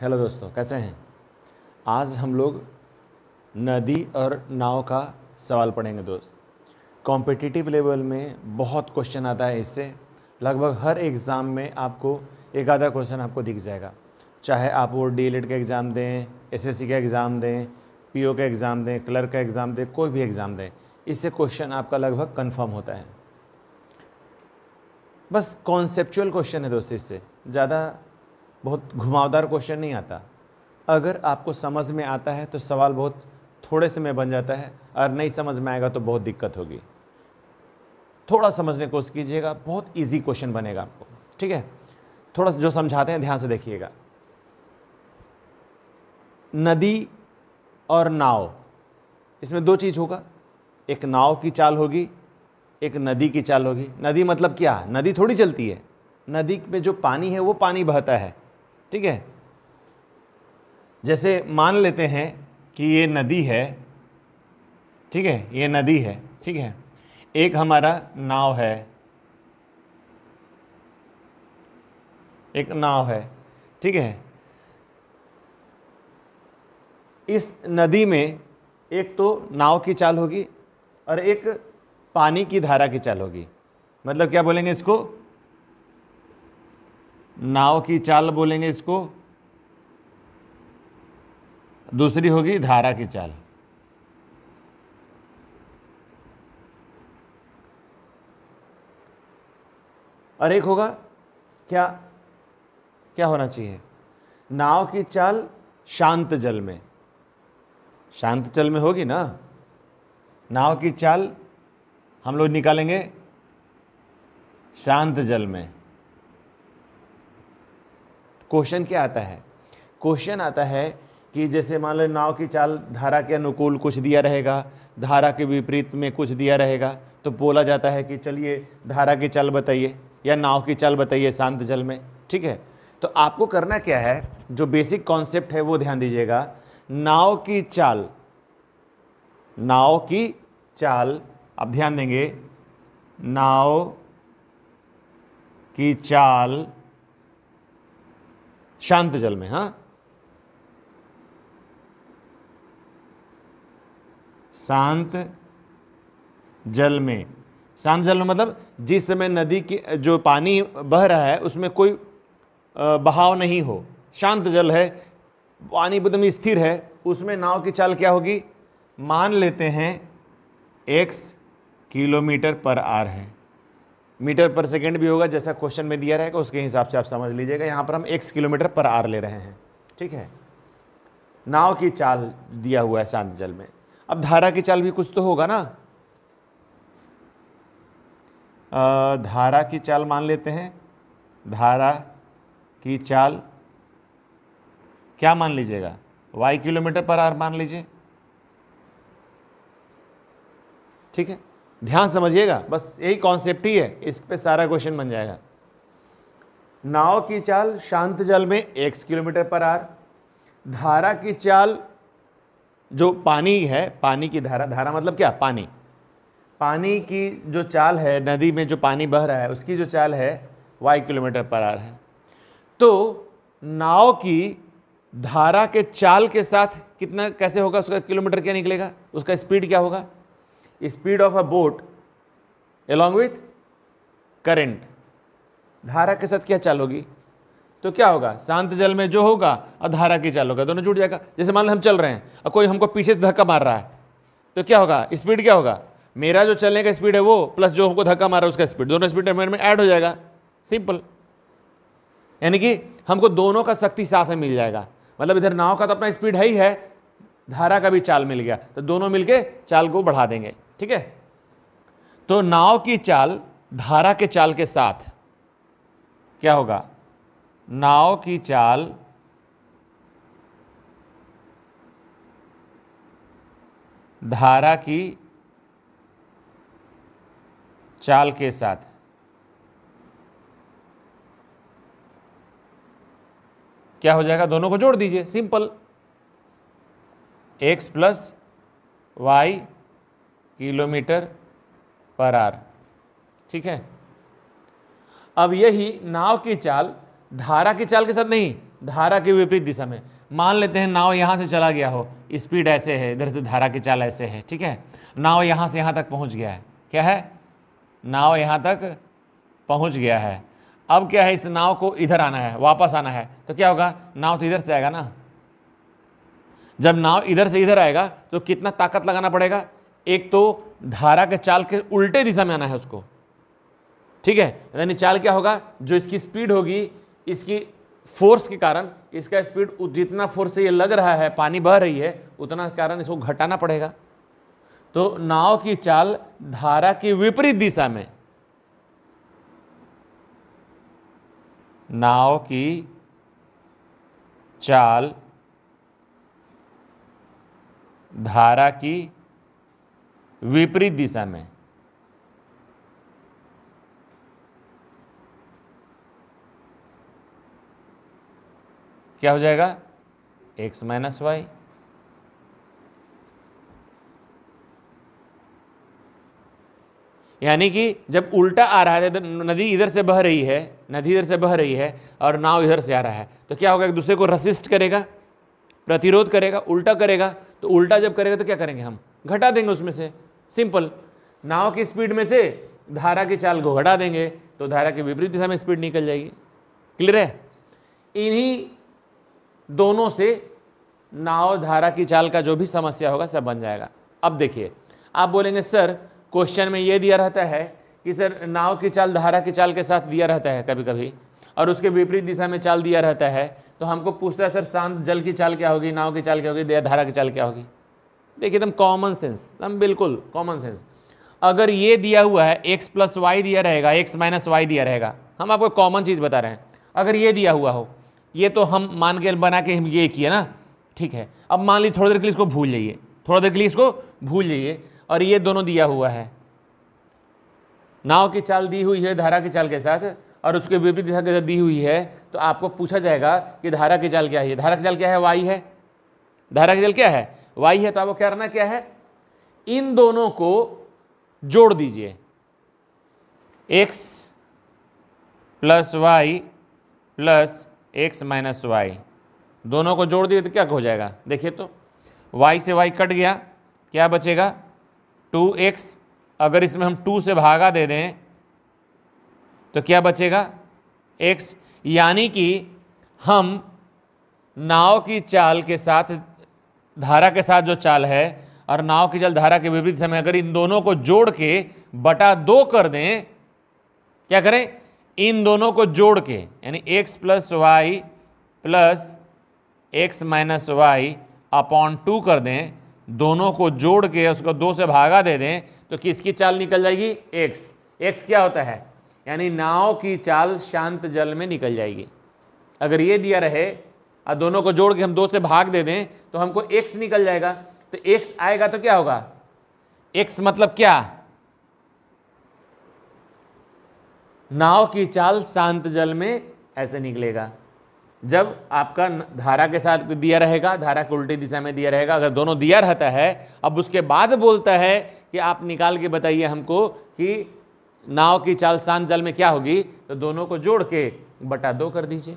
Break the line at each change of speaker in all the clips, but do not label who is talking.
hello दोस्तों कैसे हैं आज हम लोग नदी और नाव का सवाल पढ़ेंगे दोस्त कॉम्पिटिटिव लेवल में बहुत क्वेश्चन आता है इससे लगभग हर एग्ज़ाम में आपको एक आधा क्वेश्चन आपको दिख जाएगा चाहे आप वो डी एल e का एग्ज़ाम दें एसएससी का एग्ज़ाम दें पीओ का एग्ज़ाम दें क्लर्क का एग्ज़ाम दें कोई भी एग्ज़ाम दें इससे क्वेश्चन आपका लगभग कन्फर्म होता है बस कॉन्सेपचुअल क्वेश्चन है दोस्त इससे ज़्यादा बहुत घुमावदार क्वेश्चन नहीं आता अगर आपको समझ में आता है तो सवाल बहुत थोड़े समय बन जाता है और नहीं समझ में आएगा तो बहुत दिक्कत होगी थोड़ा समझने की कोशिश कीजिएगा बहुत इजी क्वेश्चन बनेगा आपको ठीक है थोड़ा जो समझाते हैं ध्यान से देखिएगा नदी और नाव इसमें दो चीज़ होगा एक नाव की चाल होगी एक नदी की चाल होगी नदी मतलब क्या नदी थोड़ी चलती है नदी में जो पानी है वो पानी बहता है ठीक है जैसे मान लेते हैं कि ये नदी है ठीक है ये नदी है ठीक है एक हमारा नाव है एक नाव है ठीक है इस नदी में एक तो नाव की चाल होगी और एक पानी की धारा की चाल होगी मतलब क्या बोलेंगे इसको नाव की चाल बोलेंगे इसको दूसरी होगी धारा की चाल और एक होगा क्या क्या होना चाहिए नाव की चाल शांत जल में शांत जल में होगी ना नाव की चाल हम लोग निकालेंगे शांत जल में क्वेश्चन क्या आता है क्वेश्चन आता है कि जैसे मान लो नाव की चाल धारा के अनुकूल कुछ दिया रहेगा धारा के विपरीत में कुछ दिया रहेगा तो बोला जाता है कि चलिए धारा की चाल बताइए या नाव की चाल बताइए शांत जल में ठीक है तो आपको करना क्या है जो बेसिक कॉन्सेप्ट है वो ध्यान दीजिएगा नाव की चाल नाव की चाल आप ध्यान देंगे नाव की चाल शांत जल में हाँ शांत जल में शांत जल में मतलब जिस समय नदी की जो पानी बह रहा है उसमें कोई बहाव नहीं हो शांत जल है पानी एकदम स्थिर है उसमें नाव की चाल क्या होगी मान लेते हैं एक्स किलोमीटर पर आर है मीटर पर सेकेंड भी होगा जैसा क्वेश्चन में दिया रहेगा उसके हिसाब से आप समझ लीजिएगा यहाँ पर हम एक्स किलोमीटर पर आर ले रहे हैं ठीक है नाव की चाल दिया हुआ है शांत जल में अब धारा की चाल भी कुछ तो होगा ना आ, धारा की चाल मान लेते हैं धारा की चाल क्या मान लीजिएगा वाई किलोमीटर पर आर मान लीजिए ठीक है ध्यान समझिएगा बस यही कॉन्सेप्ट ही है इस पे सारा क्वेश्चन बन जाएगा नाव की चाल शांत जल में एक्स किलोमीटर पर आर धारा की चाल जो पानी है पानी की धारा धारा मतलब क्या पानी पानी की जो चाल है नदी में जो पानी बह रहा है उसकी जो चाल है वाई किलोमीटर पर आर है तो नाव की धारा के चाल के साथ कितना कैसे होगा उसका किलोमीटर क्या निकलेगा उसका स्पीड क्या होगा speed of a boat along with current धारा के साथ क्या चाल होगी तो क्या होगा शांत जल में जो होगा और धारा की चाल होगा दोनों जुड़ जाएगा जैसे मान लो हम चल रहे हैं और कोई हमको पीछे से धक्का मार रहा है तो क्या होगा स्पीड क्या होगा मेरा जो चलने का स्पीड है वो प्लस जो हमको धक्का मार रहा है उसका स्पीड दोनों स्पीड में ऐड हो जाएगा सिंपल यानी कि हमको दोनों का शक्ति साथ में मिल जाएगा मतलब इधर नाव का तो अपना स्पीड है ही है धारा का भी चाल मिल गया तो दोनों मिलकर चाल को बढ़ा देंगे ठीक है तो नाव की चाल धारा के चाल के साथ क्या होगा नाव की चाल धारा की चाल के साथ क्या हो जाएगा दोनों को जोड़ दीजिए simple x plus y kilometre per hour ठीक है अब यही नाव की चाल धारा की चाल के साथ नहीं धारा के विपरीत दिशा में मान लेते हैं नाव यहाँ से चला गया हो स्पीड ऐसे है इधर से धारा की चाल ऐसे है ठीक है नाव यहाँ से यहाँ तक पहुँच गया है क्या है नाव यहाँ तक पहुँच गया है अब क्या है इस नाव को इधर आना है वापस आना है तो क्या होगा नाव तो इधर से आएगा ना जब नाव इधर से इधर आएगा तो कितना ताकत लगाना पड़ेगा एक तो धारा के चाल के उल्टे दिशा में आना है उसको ठीक है यानी चाल क्या होगा जो इसकी स्पीड होगी इसकी फोर्स के कारण इसका स्पीड जितना फोर्स से ये लग रहा है पानी बह रही है उतना कारण इसको घटाना पड़ेगा तो नाव की चाल धारा की विपरीत दिशा में नाव की चाल धारा की विपरीत दिशा में क्या हो जाएगा एक्स माइनस वाई यानी कि जब उल्टा आ रहा है तो नदी इधर से बह रही है नदी इधर से बह रही है और नाव इधर से आ रहा है तो क्या होगा एक दूसरे को रसिस्ट करेगा प्रतिरोध करेगा उल्टा करेगा तो उल्टा जब करेगा तो क्या करेंगे हम घटा देंगे उसमें से सिंपल नाव की स्पीड में से धारा की चाल को घटा देंगे तो धारा के विपरीत दिशा में स्पीड निकल जाएगी क्लियर है इन्हीं दोनों से नाव धारा की चाल का जो भी समस्या होगा सब बन जाएगा अब देखिए आप बोलेंगे सर क्वेश्चन में यह दिया रहता है कि सर नाव की चाल धारा की चाल के साथ दिया रहता है कभी कभी और उसके विपरीत दिशा में चाल दिया रहता है तो हमको पूछता है सर शांत जल की चाल क्या होगी नाव की चाल क्या होगी धारा की चाल क्या होगी देखिए एकदम कॉमन सेंस एकदम बिल्कुल कॉमन सेंस अगर ये दिया हुआ है एक्स प्लस वाई दिया रहेगा एक्स माइनस वाई दिया रहेगा हम आपको कॉमन चीज़ बता रहे हैं अगर ये दिया हुआ हो ये तो हम मान के बना के हम ये किया ना ठीक है अब मान लीजिए थोड़ी देर के लिए इसको भूल जाइए थोड़ा देर के लिए इसको भूल जाइए और ये दोनों दिया हुआ है नाव की चाल दी हुई है धारा की चाल के साथ और उसके विपरीत दिशा के साथ दी हुई है तो आपको पूछा जाएगा कि धारा की चाल क्या है धारा की चाल क्या है वाई है धारा की चाल क्या है वाई है तो आपको करना क्या है इन दोनों को जोड़ दीजिए x plus y plus x minus y दोनों को जोड़ दिए तो क्या हो जाएगा देखिए तो वाई से वाई कट गया क्या बचेगा टू एक्स अगर इसमें हम टू से भागा दे दें तो क्या बचेगा एक्स यानी कि हम नाव की चाल के साथ धारा के साथ जो चाल है और नाव की जल धारा के विपरीत समय अगर इन दोनों को जोड़ के बटा दो कर दें क्या करें इन दोनों को जोड़ के यानी x plus y plus x minus y upon two कर दें दोनों को जोड़ के उसको दो से भागा दे दें तो किसकी चाल निकल जाएगी एक्स एक्स क्या होता है यानी नाव की चाल शांत जल में निकल जाएगी अगर ये दिया रहे और दोनों को जोड़ के हम दो से भाग दे दें तो हमको एक्स निकल जाएगा तो एक्स आएगा तो क्या होगा एक्स मतलब क्या नाव की चाल शांत जल में ऐसे निकलेगा जब आपका धारा के साथ दिया रहेगा धारा को उल्टी दिशा में दिया रहेगा अगर दोनों दिया रहता है अब उसके बाद बोलता है कि आप निकाल के बताइए हमको कि नाव की चाल शांत जल में क्या होगी तो दोनों को जोड़ के बटा दो कर दीजिए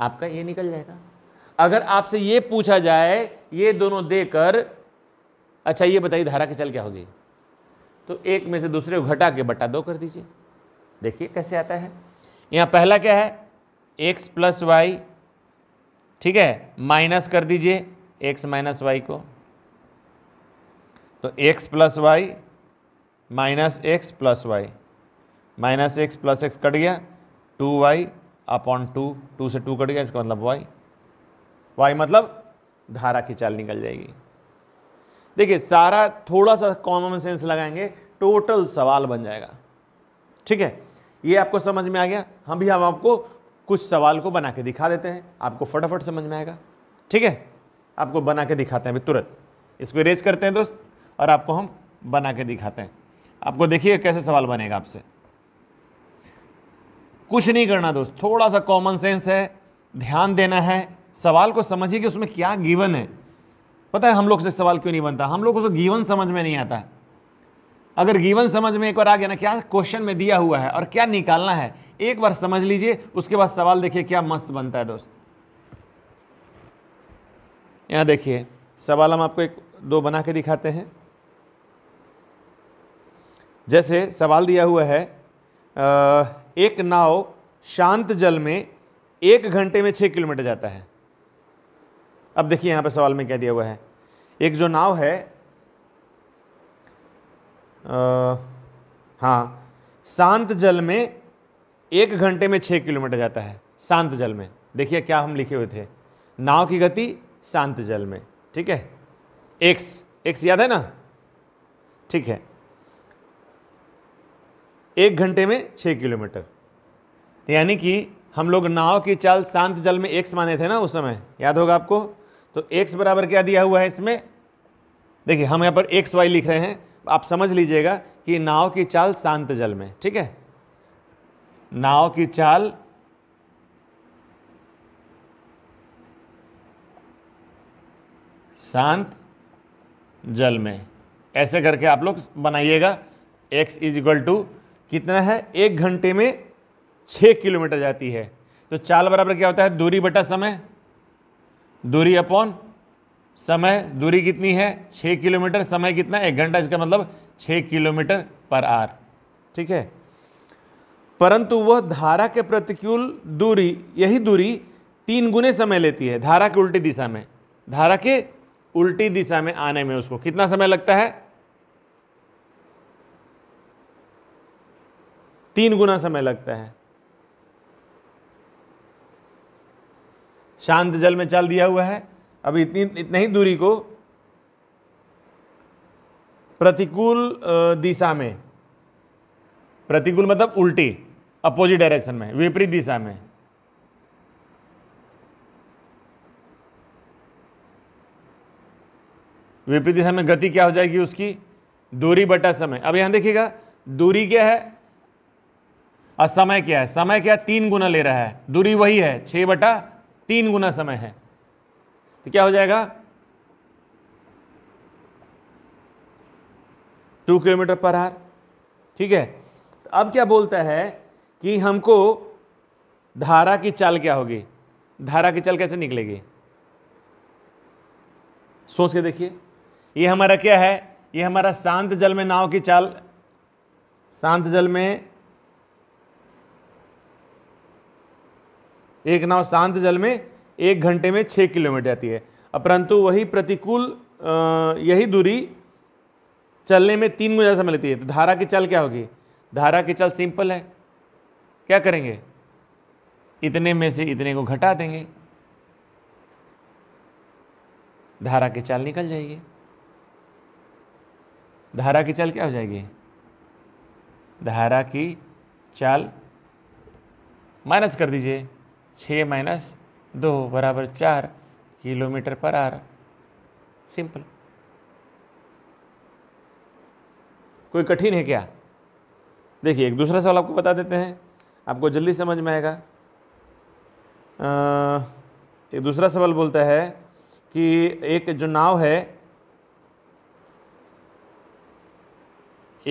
आपका ये निकल जाएगा अगर आपसे ये पूछा जाए ये दोनों देकर अच्छा ये बताइए धारा के चल क्या होगी तो एक में से दूसरे को घटा के बट्टा दो कर दीजिए देखिए कैसे आता है यहाँ पहला क्या है एक्स प्लस वाई ठीक है माइनस कर दीजिए एक्स माइनस वाई को तो x plus y minus x plus y minus x plus x cut गया two y upon two two से टू कट गया इसका मतलब वाई वाई मतलब धारा की चाल निकल जाएगी देखिए सारा थोड़ा सा कॉमन सेंस लगाएंगे टोटल सवाल बन जाएगा ठीक है ये आपको समझ में आ गया हम भी हम आपको कुछ सवाल को बना के दिखा देते हैं आपको फटाफट समझ में आएगा ठीक है आपको बना के दिखाते हैं अभी तुरंत इसको इरेज करते हैं दोस्त और आपको हम बना के दिखाते हैं आपको देखिए कैसे सवाल बनेगा आपसे कुछ नहीं करना दोस्त थोड़ा सा कॉमन सेंस है ध्यान देना है सवाल को समझिए कि उसमें क्या गिवन है पता है हम लोग से सवाल क्यों नहीं बनता हम लोग को तो गिवन समझ में नहीं आता अगर गिवन समझ में एक बार आ गया ना क्या क्वेश्चन में दिया हुआ है और क्या निकालना है एक बार समझ लीजिए उसके बाद सवाल देखिए क्या मस्त बनता है दोस्त यहाँ देखिए सवाल हम आपको एक दो बना के दिखाते हैं जैसे सवाल दिया हुआ है एक नाव शांत जल में एक घंटे में छः किलोमीटर जाता है अब देखिए यहाँ पर सवाल में क्या दिया हुआ है एक जो नाव है आ, हाँ शांत जल में एक घंटे में छः किलोमीटर जाता है शांत जल में देखिए क्या हम लिखे हुए थे नाव की गति शांत जल में ठीक है एक्स एक्स याद है ना ठीक है एक घंटे में छः किलोमीटर यानी कि हम लोग नाव की चाल शांत जल में एक्स माने थे ना उस समय याद होगा आपको तो एक्स बराबर क्या दिया हुआ है इसमें देखिए हम यहाँ पर एक्स वाई लिख रहे हैं आप समझ लीजिएगा कि नाव की चाल शांत जल में ठीक है नाव की चाल शांत जल में ऐसे करके आप लोग बनाइएगा एक्स इज इक्वल टू कितना है एक घंटे में छः किलोमीटर जाती है तो चाल बराबर क्या होता है दूरी बटा समय दूरी अपॉन समय दूरी कितनी है छः किलोमीटर समय कितना एक घंटा इसका मतलब छः किलोमीटर पर आर ठीक है परंतु वह धारा के प्रतिकूल दूरी यही दूरी तीन गुने समय लेती है धारा के उल्टी दिशा में धारा के उल्टी दिशा में आने में उसको कितना समय लगता है तीन गुना समय लगता है शांत जल में चल दिया हुआ है अब इतनी इतनी ही दूरी को प्रतिकूल दिशा में प्रतिकूल मतलब उल्टी अपोजिट डायरेक्शन में विपरीत दिशा में विपरीत दिशा में गति क्या हो जाएगी उसकी दूरी बटा समय अब यहां देखिएगा दूरी क्या है और समय क्या है समय क्या तीन गुना ले रहा है दूरी वही है छह बटा तीन गुना समय है तो क्या हो जाएगा टू किलोमीटर पर आर ठीक है अब क्या बोलता है कि हमको धारा की चाल क्या होगी धारा की चाल कैसे निकलेगी सोच के देखिए ये हमारा क्या है ये हमारा शांत जल में नाव की चाल शांत जल में एक नाव शांत जल में एक घंटे में छः किलोमीटर जाती है परंतु वही प्रतिकूल यही दूरी चलने में तीन गुना समय लेती है तो धारा की चाल क्या होगी धारा की चाल सिंपल है क्या करेंगे इतने में से इतने को घटा देंगे धारा की चाल निकल जाएगी धारा की चाल क्या हो जाएगी धारा की चाल माइनस कर दीजिए छः माइनस दो बराबर चार किलोमीटर पर आर सिंपल कोई कठिन है क्या देखिए एक दूसरा सवाल आपको बता देते हैं आपको जल्दी समझ में आएगा एक दूसरा सवाल बोलता है कि एक जो नाव है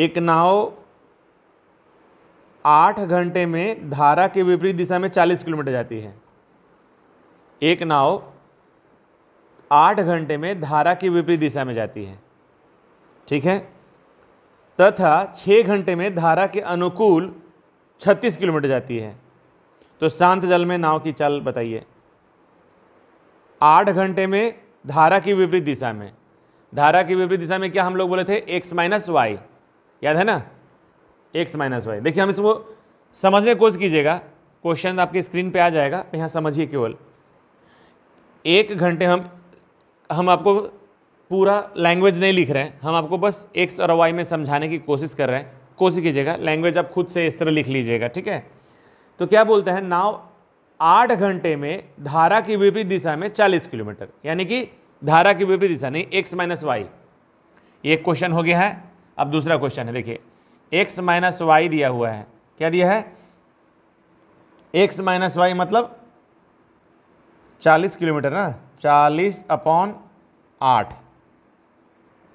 एक नाव आठ घंटे में धारा के विपरीत दिशा में चालीस किलोमीटर जाती है एक नाव आठ घंटे में धारा की विपरीत दिशा में जाती है ठीक है तथा छः घंटे में धारा के अनुकूल छत्तीस किलोमीटर जाती है तो शांत जल में नाव की चाल बताइए आठ घंटे में धारा की विपरीत दिशा में धारा की विपरीत दिशा में क्या हम लोग बोले थे एक्स माइनस वाई याद है ना एक्स माइनस वाई देखिए हम इसको समझने की कोशिश कीजिएगा क्वेश्चन आपके स्क्रीन पे आ जाएगा तो यहाँ समझिए केवल एक घंटे हम हम आपको पूरा लैंग्वेज नहीं लिख रहे हैं हम आपको बस एक्स और वाई में समझाने की कोशिश कर रहे हैं कोशिश कीजिएगा लैंग्वेज आप खुद से इस तरह लिख लीजिएगा ठीक है तो क्या बोलते हैं नाव आठ घंटे में धारा की विपरीत दिशा में चालीस किलोमीटर यानी कि धारा की विपरीत दिशा नहीं एक्स माइनस वाई एक क्वेश्चन हो गया है अब दूसरा क्वेश्चन है देखिए एक्स माइनस वाई दिया हुआ है क्या दिया है एक्स माइनस वाई मतलब चालीस किलोमीटर ना चालीस अपॉन आठ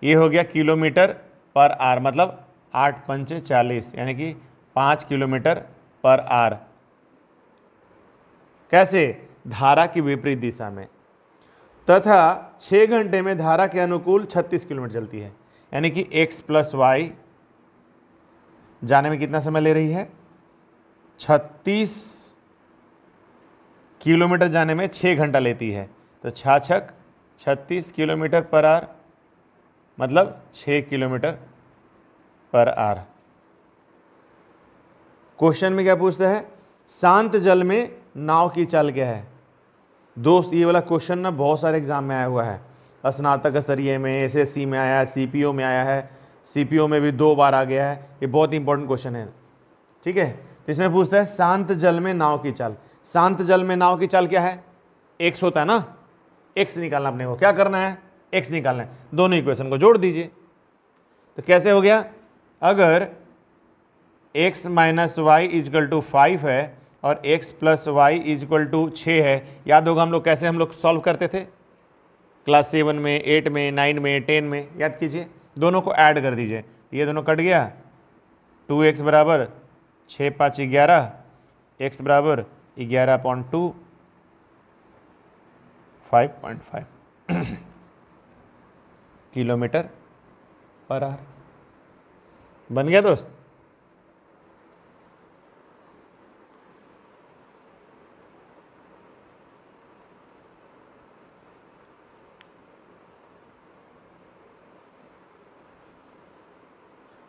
ये हो गया किलोमीटर पर आर मतलब आठ पंच चालीस यानी कि 5 किलोमीटर पर आर कैसे धारा की विपरीत दिशा में तथा 6 घंटे में धारा के अनुकूल छत्तीस किलोमीटर चलती है यानी कि एक्स प्लस वाई जाने में कितना समय ले रही है छत्तीस किलोमीटर जाने में छः घंटा लेती है तो छाछक छत्तीस किलोमीटर पर आर मतलब छ किलोमीटर पर आर क्वेश्चन में क्या पूछता है शांत जल में नाव की चाल क्या है दोस्त ये वाला क्वेश्चन ना बहुत सारे एग्जाम में आया हुआ है स्नातक स्तरीय में एसएससी में आया है सीपीओ में आया है सी में भी दो बार आ गया है ये बहुत इंपॉर्टेंट क्वेश्चन है ठीक है तो इसमें पूछता है शांत जल में नाव की चाल शांत जल में नाव की चाल क्या है एक्स होता है ना एक्स निकालना अपने को क्या करना है एक्स निकालना है दोनों इक्वेशन को जोड़ दीजिए तो कैसे हो गया अगर x minus y equal to five है और x plus y equal to छ है याद होगा हम लोग कैसे हम लोग सॉल्व करते थे क्लास सेवन में एट में नाइन में टेन में याद कीजिए दोनों को ऐड कर दीजिए ये दोनों कट गया टू एक्स बराबर छः पाँच ग्यारह एक्स बराबर ग्यारह point two five point five kilometre per hour बन गया दोस्त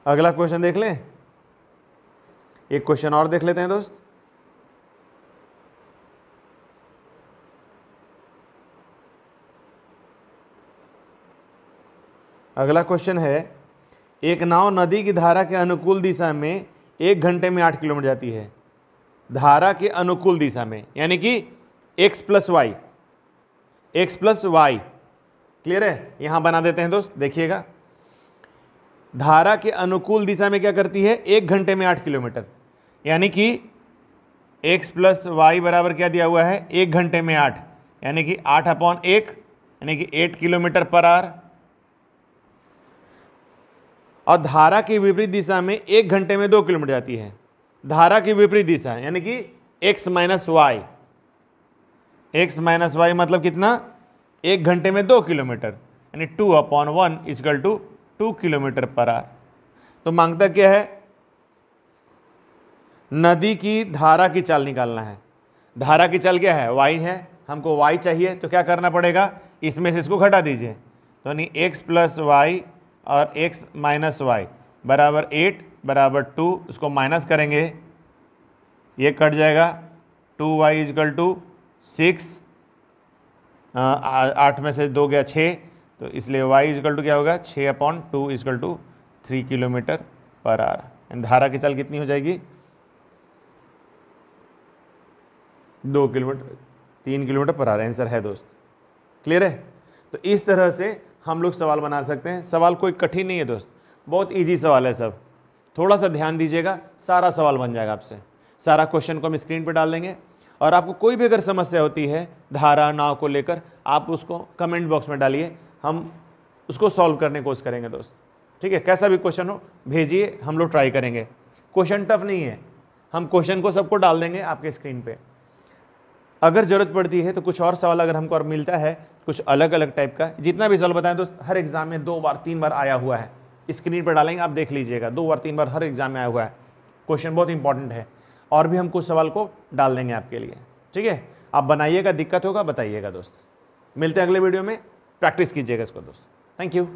अगला क्वेश्चन देख लें एक क्वेश्चन और देख लेते हैं दोस्त अगला क्वेश्चन है एक नाव नदी की धारा के अनुकूल दिशा में एक घंटे में आठ किलोमीटर जाती है धारा के अनुकूल दिशा में यानी कि x plus y x plus y clear है यहां बना देते हैं दोस्त देखिएगा धारा के अनुकूल दिशा में क्या करती है एक घंटे में आठ किलोमीटर यानी कि एक्स प्लस वाई बराबर क्या दिया हुआ है एक घंटे में आठ यानी कि आठ अपॉन एक यानी कि एट किलोमीटर पर आर और धारा की विपरीत दिशा में एक घंटे में दो किलोमीटर जाती है धारा की विपरीत दिशा यानी कि x minus y x minus y मतलब कितना एक घंटे में दो किलोमीटर यानी two upon one equal to two kilometre per hour तो मांगता क्या है नदी की धारा की चाल निकालना है धारा की चाल क्या है वाई है हमको वाई चाहिए तो क्या करना पड़ेगा इसमें से इसको घटा दीजिए तो यानी एक्स प्लस वाई और एक्स माइनस वाई बराबर एट बराबर टू उसको माइनस करेंगे ये कट जाएगा two y equal to six आठ में से दो गया छः तो इसलिए वाई इजकल टू क्या होगा छः upon two equal to three kilometre per hour धारा की चाल कितनी हो जाएगी दो किलोमीटर तीन किलोमीटर पर आर आंसर है दोस्त क्लियर है तो इस तरह से हम लोग सवाल बना सकते हैं सवाल कोई कठिन नहीं है दोस्त बहुत ईजी सवाल है सब थोड़ा सा ध्यान दीजिएगा सारा सवाल बन जाएगा आपसे सारा क्वेश्चन को हम स्क्रीन पर डाल देंगे और आपको कोई भी अगर समस्या होती है धारा नाव को लेकर आप उसको कमेंट बॉक्स में डालिए हम उसको सॉल्व करने की कोशिश करेंगे दोस्त ठीक है कैसा भी क्वेश्चन हो भेजिए हम लोग ट्राई करेंगे क्वेश्चन टफ नहीं है हम क्वेश्चन को सबको डाल देंगे आपके स्क्रीन पे अगर ज़रूरत पड़ती है तो कुछ और सवाल अगर हमको और मिलता है कुछ अलग अलग टाइप का जितना भी सवाल बताएं दोस्त हर एग्ज़ाम में दो बार तीन बार आया हुआ है स्क्रीन पर डालेंगे आप देख लीजिएगा दो बार तीन बार हर एग्ज़ाम में आया हुआ है क्वेश्चन बहुत इंपॉर्टेंट है और भी हम कुछ सवाल को डाल देंगे आपके लिए ठीक है आप बनाइएगा दिक्कत होगा बताइएगा दोस्त मिलते हैं अगले वीडियो में प्रैक्टिस कीजिएगा इसको दोस्तों थैंक यू